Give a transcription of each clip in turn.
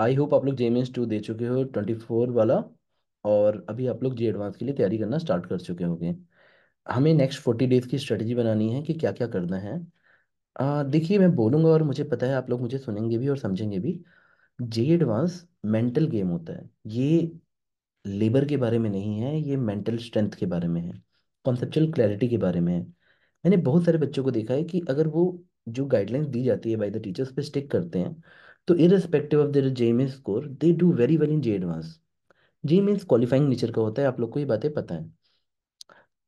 आई hope आप लोग J M S two दे चुके हो ट्वेंटी फोर वाला और अभी आप लोग जे एडवांस के लिए तैयारी करना स्टार्ट कर चुके होंगे हमें नेक्स्ट फोर्टी डेज़ की स्ट्रेटजी बनानी है कि क्या क्या करना है देखिए मैं बोलूँगा और मुझे पता है आप लोग मुझे सुनेंगे भी और समझेंगे भी जे एडवांस मेंटल गेम होता है ये लेबर के बारे में नहीं है ये मेंटल स्ट्रेंथ के बारे में है कॉन्सेप्चुअल क्लैरिटी के बारे में है मैंने बहुत सारे बच्चों को देखा है कि अगर वो जो गाइडलाइंस दी जाती है बाई द टीचर्स पे स्टिक करते हैं तो irrespective of J Main score they do very well in J advance J Mains qualifying nature का होता है आप लोग को ये बातें पता है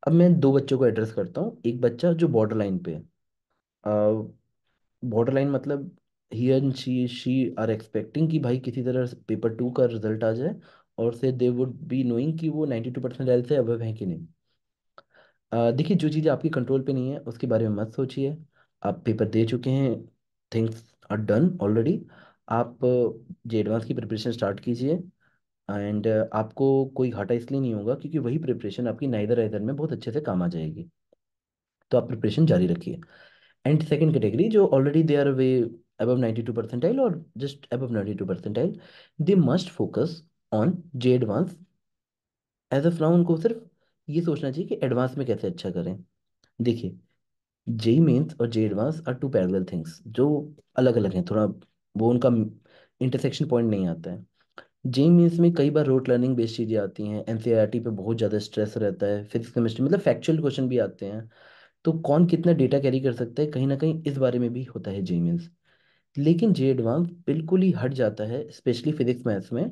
अब मैं दो बच्चों को एड्रेस करता हूँ एक बच्चा जो बॉर्डर लाइन पे बॉर्डर लाइन मतलब ही and she she are expecting कि भाई किसी तरह पेपर टू का रिजल्ट आ जाए और से दे वुड बी नोइंग कि वो नाइन्टी टू परसेंट एल से अब है कि नहीं देखिए जो चीज़ें आपके कंट्रोल पे नहीं है उसके बारे में मत सोचिए आप पेपर दे चुके हैं थिंग्स आर डन ऑलरेडी आप जे एडवांस की प्रिपरेशन स्टार्ट कीजिए एंड आपको कोई घाटा इसलिए नहीं होगा क्योंकि वही प्रिपरेशन आपकी नाइदर आइदर में बहुत अच्छे से काम आ जाएगी तो आप प्रिपरेशन जारी रखिए एंड सेकेंड कैटेगरी जो already they are way above 92 percentile or just above two percentile they must focus on J advance as a now उनको सिर्फ ये सोचना चाहिए कि एडवांस में कैसे अच्छा करें देखिए जेई मेन्स और J advance are two parallel things जो अलग अलग हैं थोड़ा वो उनका इंटरसेक्शन पॉइंट नहीं आता है जेई मीन्स में कई बार रोट लर्निंग बेस्ड चीज़ें आती हैं एन टी पे बहुत ज़्यादा स्ट्रेस रहता है फिजिक्स केमिस्ट्री मतलब फैक्चुअल क्वेश्चन भी आते हैं तो कौन कितना डेटा कैरी कर सकता है कहीं ना कहीं इस बारे में भी होता है जेई मीन्स लेकिन जे एडवांस बिल्कुल ही हट जाता है स्पेशली फिजिक्स मैथ्स में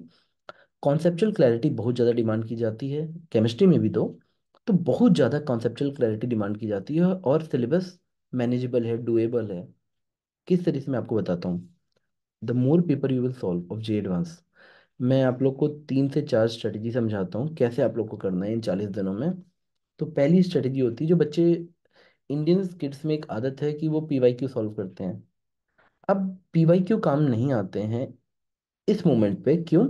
कॉन्सेप्चुअल क्लैरिटी बहुत ज़्यादा डिमांड की जाती है केमिस्ट्री में भी दो तो बहुत ज़्यादा कॉन्सेप्चुअल क्लैरिटी डिमांड की जाती है और सिलेबस मैनेजेबल है डुएबल है किस तरीके से मैं आपको बताता हूँ the more paper you will solve of J advance मैं आप लोग को तीन से चार स्ट्रेटजी समझाता हूँ कैसे आप लोग को करना है इन चालीस दिनों में तो पहली स्ट्रेटजी होती है जो बच्चे इंडियन किड्स में एक आदत है कि वो पी वाई क्यू सॉल्व करते हैं अब पी वाई क्यू काम नहीं आते हैं इस मोमेंट पे क्यों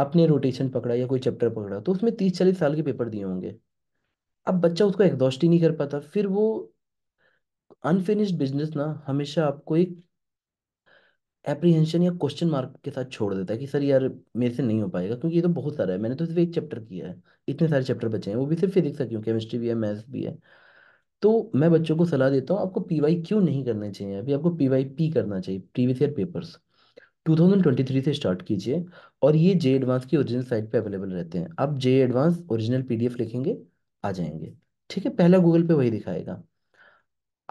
आपने रोटेशन पकड़ा या कोई चैप्टर पकड़ा तो उसमें तीस चालीस साल के पेपर दिए होंगे अब बच्चा उसको एग्जॉस्ट ही नहीं कर पाता फिर वो अनफिनिश्ड बिजनेस ना हमेशा आपको एक एप्रीहेंशन या क्वेश्चन मार्क के साथ छोड़ देता है कि सर यार मेरे से नहीं हो पाएगा क्योंकि ये तो बहुत सारा है मैंने तो सिर्फ एक चैप्टर किया है इतने सारे चैप्टर बचे हैं वो भी सिर्फ फिजिक्स का क्यों केमिस्ट्री भी है मैथ्स भी है तो मैं बच्चों को सलाह देता हूँ आपको पी वाई क्यों नहीं करने चाहिए अभी आपको पी वाई पी करना चाहिए प्रीवियस ईयर पेपर्स 2023 से स्टार्ट कीजिए और ये जे एडवांस की ओरिजिनल साइट पे अवेलेबल रहते हैं आप जे एडवांस ओरिजिनल पीडीएफ लिखेंगे आ जाएंगे ठीक है पहला गूगल पे वही दिखाएगा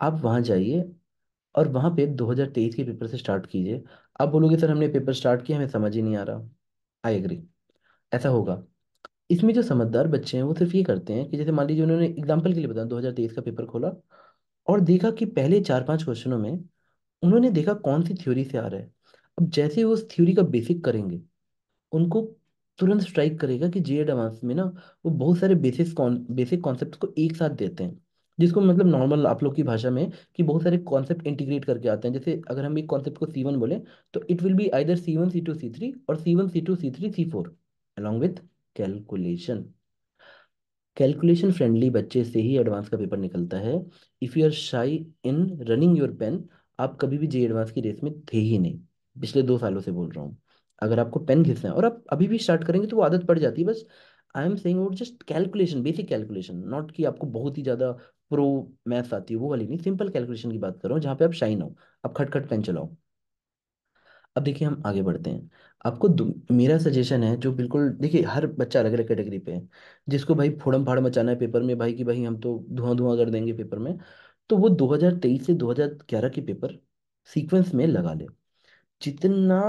आप वहाँ जाइए और वहाँ पे 2023 के पेपर से स्टार्ट कीजिए आप बोलोगे सर हमने पेपर स्टार्ट किया हमें समझ ही नहीं आ रहा आई एग्री ऐसा होगा इसमें जो समझदार बच्चे हैं वो सिर्फ ये करते हैं कि जैसे मान लीजिए उन्होंने एग्जाम्पल के लिए बताया दो का पेपर खोला और देखा कि पहले चार पांच क्वेश्चनों में उन्होंने देखा कौन सी थ्योरी से आ रहा है अब जैसे वो उस थ्योरी का बेसिक करेंगे उनको तुरंत स्ट्राइक करेगा कि जे एडवांस में ना वो बहुत सारे बेसिस कौन बेसिक कॉन्सेप्ट को एक साथ देते हैं जिसको मतलब नॉर्मल आप लोग की भाषा में कि बहुत सारे कॉन्सेप्ट इंटीग्रेट करके आते हैं जैसे अगर हम एक कॉन्सेप्ट को सी वन बोले तो it will be either C one C two C three और C one C two C three C four along with calculation calculation friendly बच्चे से ही एडवांस का पेपर निकलता है इफ़ यू आर शाई इन रनिंग योर पेन आप कभी भी जे एडवांस की रेस में थे ही नहीं पिछले दो सालों से बोल रहा हूँ अगर आपको पेन घिसना है और आप अभी भी स्टार्ट करेंगे तो वो आदत पड़ जाती है बस आई एम सेइंग वो just calculation basic calculation not कि आपको बहुत ही ज़्यादा प्रो मैथ्स आती है वो वाली नहीं सिंपल कैलकुलेशन की बात कर रहा हूँ जहाँ पे आप शाइन हो आप खटखट पेन चलाओ अब देखिए हम आगे बढ़ते हैं आपको मेरा सजेशन है जो बिल्कुल देखिए हर बच्चा अलग अलग कैटेगरी पे है जिसको भाई फोड़म फाड़ मचाना है पेपर में भाई कि भाई हम तो धुआं धुआं कर देंगे पेपर में तो वो 2023 से 2011 के पेपर सीक्वेंस में लगा ले जितना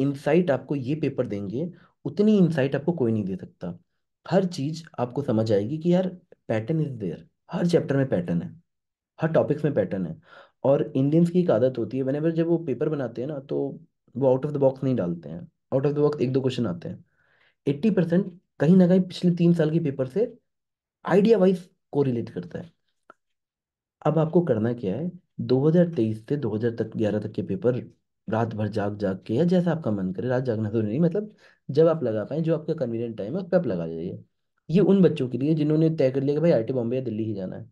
इनसाइट आपको ये पेपर देंगे उतनी इनसाइट आपको कोई नहीं दे सकता हर चीज आपको समझ आएगी कि यार पैटर्न इज देयर हर चैप्टर में पैटर्न है हर टॉपिक्स में पैटर्न है और इंडियंस की एक आदत होती है वेनेवर जब वो पेपर बनाते हैं ना तो वो आउट ऑफ द बॉक्स नहीं डालते हैं आउट ऑफ द बॉक्स एक दो क्वेश्चन आते हैं एट्टी परसेंट कहीं ना कहीं पिछले तीन साल के पेपर से आइडिया वाइज को रिलेट करता है अब आपको करना क्या है 2023 से 2000 तक 11 तक के पेपर रात भर जाग जाग के या जैसा आपका मन करे रात जागना जरूरी नहीं मतलब जब आप लगा पाए जो आपका कन्वीनियंट टाइम है उस पर आप लगा जाइए ये उन बच्चों के लिए जिन्होंने तय कर लिया कि भाई आई बॉम्बे या दिल्ली ही जाना है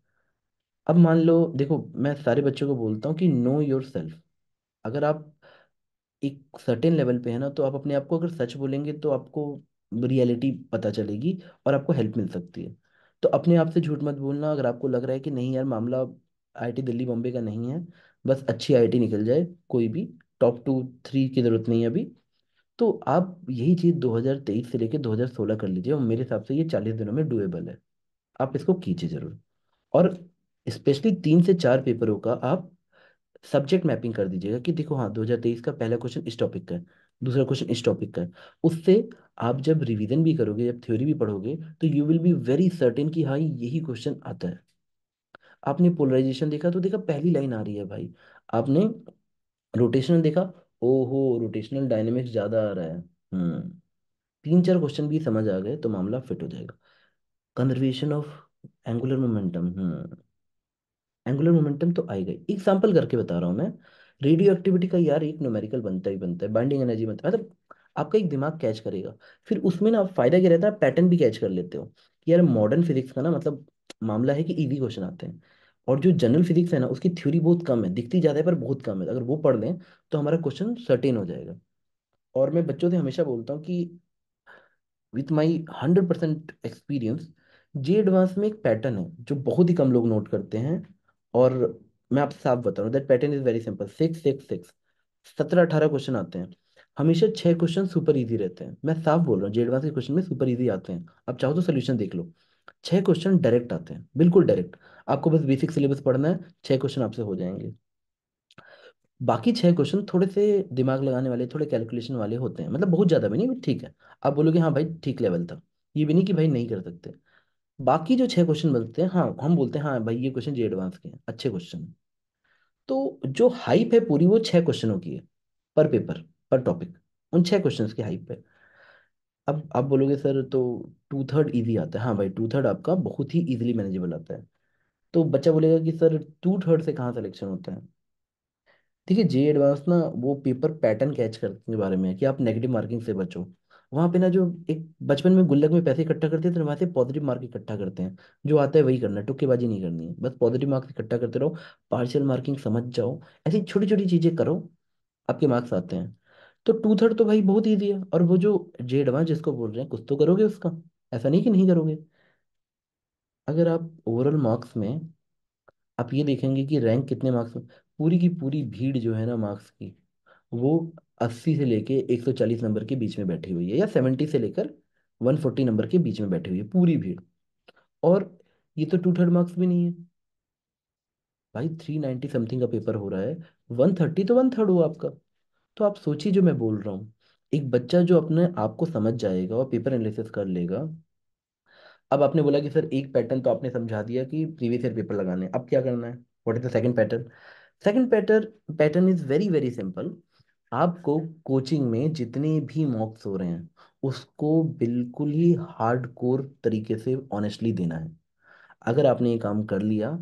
अब मान लो देखो मैं सारे बच्चों को बोलता हूँ कि नो योर सेल्फ अगर आप एक सर्टेन लेवल पे है ना तो आप अपने आप को अगर सच बोलेंगे तो आपको रियलिटी पता चलेगी और आपको हेल्प मिल सकती है तो अपने आप से झूठ मत बोलना अगर आपको लग रहा है कि नहीं यार मामला आईआईटी दिल्ली बॉम्बे का नहीं है बस अच्छी आईआईटी निकल जाए कोई भी टॉप टू थ्री की ज़रूरत नहीं है अभी तो आप यही चीज़ 2023 से लेकर 2016 कर लीजिए और मेरे हिसाब से ये 40 दिनों में डुएबल है आप इसको कीजिए ज़रूर और स्पेशली तीन से चार पेपरों का आप सब्जेक्ट मैपिंग कर दीजिएगा कि देखो हाँ 2023 का पहला क्वेश्चन इस टॉपिक का है दूसरा क्वेश्चन इस टॉपिक का है उससे आप जब रिविजन भी करोगे जब थ्योरी भी पढ़ोगे तो you will be very certain कि हाँ यही क्वेश्चन आता है आपने पोलराइजेशन देखा तो देखा पहली लाइन आ रही है भाई आपने रोटेशनल देखा ओहो रोटेशनल डायनेमिक्स ज्यादा आ रहा है हम्म तीन चार क्वेश्चन भी समझ आ गए तो मामला फिट हो जाएगा conservation of angular momentum hmm angular momentum तो आई गई एग्जाम्पल करके बता रहा हूँ मैं रेडियो एक्टिविटी का यार एक न्यूमेरिकल बनता ही बनता है बाइंडिंग एनर्जी बनता है मतलब आपका एक दिमाग कैच करेगा फिर उसमें ना फायदा क्या रहता है पैटर्न भी कैच कर लेते हो कि यार मॉडर्न फिजिक्स का ना मतलब मामला है कि इजी क्वेश्चन आते हैं और जो जनरल फिजिक्स है ना उसकी थ्योरी बहुत कम है दिखती ज़्यादा है पर बहुत कम है अगर वो पढ़ लें तो हमारा क्वेश्चन सर्टेन हो जाएगा और मैं बच्चों से हमेशा बोलता हूँ कि with my hundred percent experience J advance में एक पैटर्न है जो बहुत ही कम लोग नोट करते हैं और मैं आपसे साफ बता रहा हूँ that pattern is very simple six six six सत्रह अठारह क्वेश्चन आते हैं हमेशा छह क्वेश्चन सुपर इजी रहते हैं मैं साफ बोल रहा हूँ जे एडवांस के क्वेश्चन में सुपर इजी आते हैं आप चाहो तो सोल्यूशन देख लो छह क्वेश्चन डायरेक्ट आते हैं बिल्कुल डायरेक्ट आपको बस बेसिक सिलेबस पढ़ना है छह क्वेश्चन आपसे हो जाएंगे बाकी छह क्वेश्चन थोड़े से दिमाग लगाने वाले थोड़े कैलकुलेशन वाले होते हैं मतलब बहुत ज़्यादा भी नहीं ठीक है आप बोलोगे हाँ भाई ठीक लेवल था ये भी नहीं कि भाई नहीं कर सकते बाकी जो छह क्वेश्चन बनते हैं हाँ हम बोलते हैं हाँ भाई ये क्वेश्चन जी एडवांस के हैं अच्छे क्वेश्चन तो जो हाइप है पूरी वो छह क्वेश्चनों की है पर पेपर पर टॉपिक उन छह क्वेश्चन की हाइप है अब आप बोलोगे सर तो टू थर्ड इजी आता है हाँ भाई टू थर्ड आपका बहुत ही इजीली मैनेजेबल आता है तो बच्चा बोलेगा कि सर टू थर्ड से कहाँ सिलेक्शन होता है ठीक है जे एडवांस ना वो पेपर पैटर्न कैच करने के बारे में कि आप नेगेटिव मार्किंग से बचो वहाँ पे ना जो एक बचपन में गुल्लक में पैसे इकट्ठा करते थे तो वहाँ से पॉजिटिव मार्क इकट्ठा करते हैं जो आता है वही करना है टुक्केबाजी नहीं करनी है बस पॉजिटिव मार्क्स इकट्ठा करते रहो पार्शियल मार्किंग समझ जाओ ऐसी छोटी छोटी चीज़ें करो आपके मार्क्स आते हैं तो टू थर्ड तो भाई बहुत ईजी है और वो जो जे वन जिसको बोल रहे हैं कुछ तो करोगे उसका ऐसा नहीं कि नहीं करोगे अगर आप ओवरऑल मार्क्स में आप ये देखेंगे कि रैंक कितने मार्क्स में पूरी की पूरी भीड़ जो है ना मार्क्स की वो अस्सी से लेके एक सौ चालीस नंबर के बीच में बैठी हुई है या सेवेंटी से लेकर वन फोर्टी नंबर के बीच में बैठी हुई है पूरी भीड़ और ये तो टू थर्ड मार्क्स भी नहीं है भाई थ्री नाइन्टी समथिंग का पेपर हो रहा है वन थर्टी तो वन थर्ड हुआ आपका तो आप सोचिए जो मैं बोल रहा हूँ एक बच्चा जो अपने आप को समझ जाएगा और पेपर एनालिसिस कर लेगा अब आपने बोला कि सर एक पैटर्न तो आपने समझा दिया कि प्रीवियस ईयर पेपर लगाने अब क्या करना है what is the second pattern second pattern pattern is very very simple आपको कोचिंग में जितने भी मॉक्स हो रहे हैं उसको बिल्कुल ही हार्ड कोर तरीके से ऑनेस्टली देना है अगर आपने ये काम कर लिया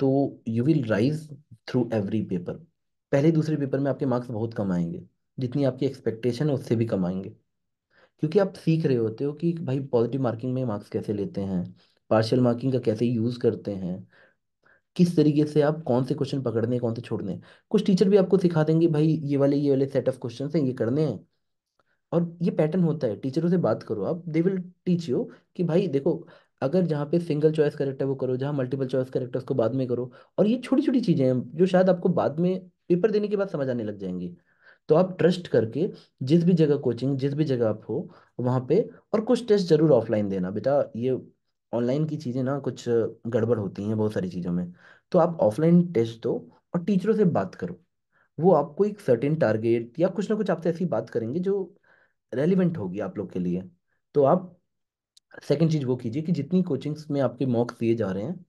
तो you will rise through every paper पहले दूसरे पेपर में आपके मार्क्स बहुत कम आएंगे जितनी आपकी एक्सपेक्टेशन है उससे भी कम आएंगे क्योंकि आप सीख रहे होते हो कि भाई पॉजिटिव मार्किंग में मार्क्स कैसे लेते हैं पार्शियल मार्किंग का कैसे यूज़ करते हैं किस तरीके से आप कौन से क्वेश्चन पकड़ने कौन से छोड़ने कुछ टीचर भी आपको सिखा देंगे भाई ये वाले ये वाले सेट ऑफ क्वेश्चन हैं ये करने हैं और ये पैटर्न होता है टीचरों से बात करो आप दे विल टीच यू कि भाई देखो अगर जहाँ पे सिंगल चॉइस करेक्ट है वो करो जहाँ मल्टीपल चॉइस करेक्ट है उसको बाद में करो और ये छोटी छोटी चीज़ें हैं जो शायद आपको बाद में पेपर देने के बाद समझ आने लग जाएंगी तो आप ट्रस्ट करके जिस भी जगह कोचिंग जिस भी जगह आप हो वहाँ पे और कुछ टेस्ट जरूर ऑफलाइन देना बेटा ये ऑनलाइन की चीज़ें ना कुछ गड़बड़ होती हैं बहुत सारी चीज़ों में तो आप ऑफलाइन टेस्ट दो और टीचरों से बात करो वो आपको एक सर्टेन टारगेट या कुछ ना कुछ आपसे ऐसी बात करेंगे जो रेलिवेंट होगी आप लोग के लिए तो आप सेकेंड चीज़ वो कीजिए कि जितनी कोचिंग्स में आपके मॉक्स दिए जा रहे हैं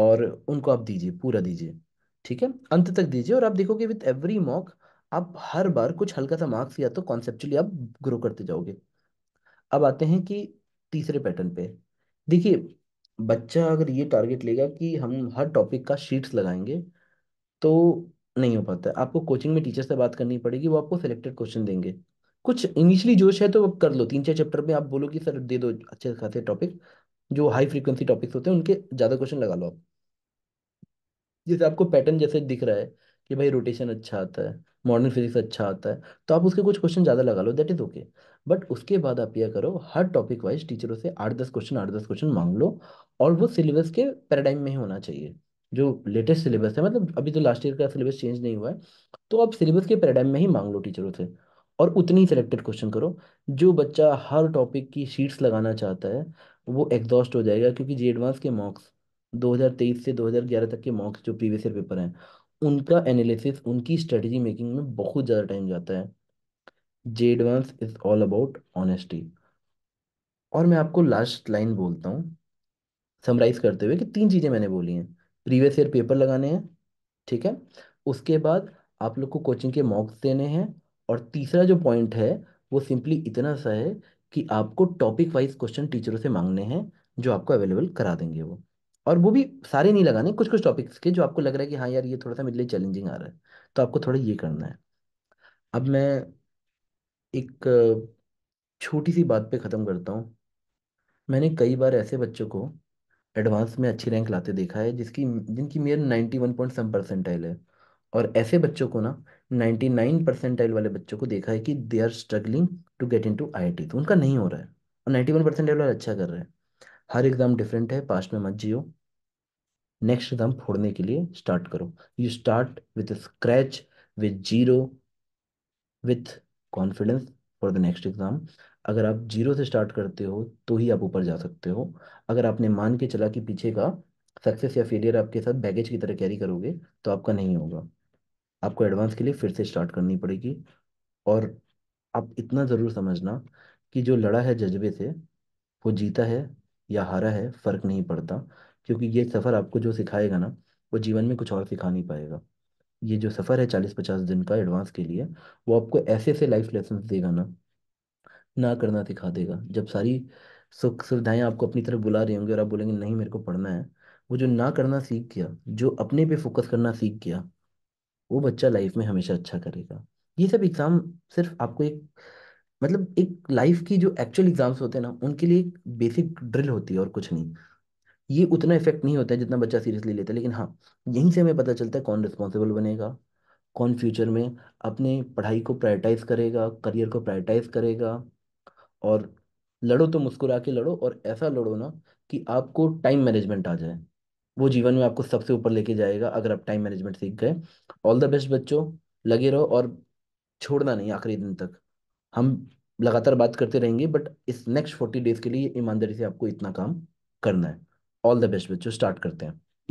और उनको आप दीजिए पूरा दीजिए ठीक है अंत तक दीजिए और आप देखोगे विथ एवरी मॉक आप हर बार कुछ हल्का सा मार्क्स या तो कॉन्सेप्चुअली आप ग्रो करते जाओगे अब आते हैं कि तीसरे पैटर्न पे देखिए बच्चा अगर ये टारगेट लेगा कि हम हर टॉपिक का शीट्स लगाएंगे तो नहीं हो पाता आपको कोचिंग में टीचर से बात करनी पड़ेगी वो आपको सिलेक्टेड क्वेश्चन देंगे कुछ इनिशियली जोश है तो आप कर लो तीन चार चैप्टर में आप बोलो कि सर दे दो अच्छे खासे टॉपिक जो हाई फ्रीक्वेंसी टॉपिक्स होते हैं उनके ज़्यादा क्वेश्चन लगा लो आप जैसे आपको पैटर्न जैसे दिख रहा है कि भाई रोटेशन अच्छा आता है मॉडर्न फिजिक्स अच्छा आता है तो आप उसके कुछ क्वेश्चन ज़्यादा लगा लो दैट इज़ ओके बट उसके बाद आप यह करो हर टॉपिक वाइज टीचरों से आठ दस क्वेश्चन आठ दस क्वेश्चन मांग लो और वो सिलेबस के पैराडाइम में ही होना चाहिए जो लेटेस्ट सिलेबस है मतलब अभी तो लास्ट ईयर का सिलेबस चेंज नहीं हुआ है तो आप सिलेबस के पैराडाइम में ही मांग लो टीचरों से और उतनी सिलेक्टेड क्वेश्चन करो जो बच्चा हर टॉपिक की शीट्स लगाना चाहता है वो एग्जॉस्ट हो जाएगा क्योंकि जी एडवांस के मार्क्स 2023 से 2011 तक के मॉक्स जो प्रीवियस ईयर पेपर हैं उनका एनालिसिस उनकी स्ट्रेटजी मेकिंग में बहुत ज़्यादा टाइम जाता है J advance is all about honesty और मैं आपको लास्ट लाइन बोलता हूँ समराइज करते हुए कि तीन चीज़ें मैंने बोली हैं प्रीवियस ईयर पेपर लगाने हैं ठीक है उसके बाद आप लोग को कोचिंग के मॉक्स देने हैं और तीसरा जो पॉइंट है वो सिंपली इतना सा है कि आपको टॉपिक वाइज क्वेश्चन टीचरों से मांगने हैं जो आपको अवेलेबल करा देंगे वो और वो भी सारे नहीं लगाने कुछ कुछ टॉपिक्स के जो आपको लग रहा है कि हाँ यार ये थोड़ा सा मेरे लिए चैलेंजिंग आ रहा है तो आपको थोड़ा ये करना है अब मैं एक छोटी सी बात पे ख़त्म करता हूँ मैंने कई बार ऐसे बच्चों को एडवांस में अच्छी रैंक लाते देखा है जिसकी जिनकी मेयर ninety one point some percentile है और ऐसे बच्चों को ना नाइन्टी नाइन परसेंटाइल वाले बच्चों को देखा है कि they are struggling to get into I तो उनका नहीं हो रहा है और नाइन्टी वन परसेंटाइल वाले अच्छा कर रहे हैं हर एग्ज़ाम डिफरेंट है पास्ट में मत जियो नेक्स्ट दम फोड़ने के लिए स्टार्ट करो you start with scratch with zero with confidence for the next exam अगर आप जीरो से स्टार्ट करते हो तो ही आप ऊपर जा सकते हो अगर आपने मान के चला कि पीछे का सक्सेस या फेलियर आपके साथ बैगेज की तरह कैरी करोगे तो आपका नहीं होगा आपको एडवांस के लिए फिर से स्टार्ट करनी पड़ेगी और आप इतना ज़रूर समझना कि जो लड़ा है जज्बे से वो जीता है या हारा है फ़र्क नहीं पड़ता क्योंकि ये सफ़र आपको जो सिखाएगा ना वो जीवन में कुछ और सिखा नहीं पाएगा ये जो सफ़र है चालीस पचास दिन का एडवांस के लिए वो आपको ऐसे ऐसे लाइफ लेसन देगा ना ना करना सिखा देगा जब सारी सुख सुविधाएं आपको अपनी तरफ बुला रही होंगी और आप बोलेंगे नहीं मेरे को पढ़ना है वो जो ना करना सीख गया जो अपने पे फोकस करना सीख गया वो बच्चा लाइफ में हमेशा अच्छा करेगा ये सब एग्ज़ाम सिर्फ आपको एक मतलब एक लाइफ की जो एक्चुअल एग्ज़ाम्स होते हैं ना उनके लिए एक बेसिक ड्रिल होती है और कुछ नहीं ये उतना इफेक्ट नहीं होता है जितना बच्चा सीरियसली लेता है लेकिन हाँ यहीं से हमें पता चलता है कौन रिस्पॉन्सिबल बनेगा कौन फ्यूचर में अपने पढ़ाई को प्रायोरिटाइज करेगा करियर को प्रायोरिटाइज करेगा और लड़ो तो मुस्कुरा के लड़ो और ऐसा लड़ो ना कि आपको टाइम मैनेजमेंट आ जाए वो जीवन में आपको सबसे ऊपर लेके जाएगा अगर आप टाइम मैनेजमेंट सीख गए ऑल द बेस्ट बच्चों लगे रहो और छोड़ना नहीं आखिरी दिन तक हम लगातार बात करते रहेंगे बट इस नेक्स्ट फोर्टी डेज के लिए ईमानदारी से आपको इतना काम करना है ऑल द बेस्ट बच्चों स्टार्ट करते हैं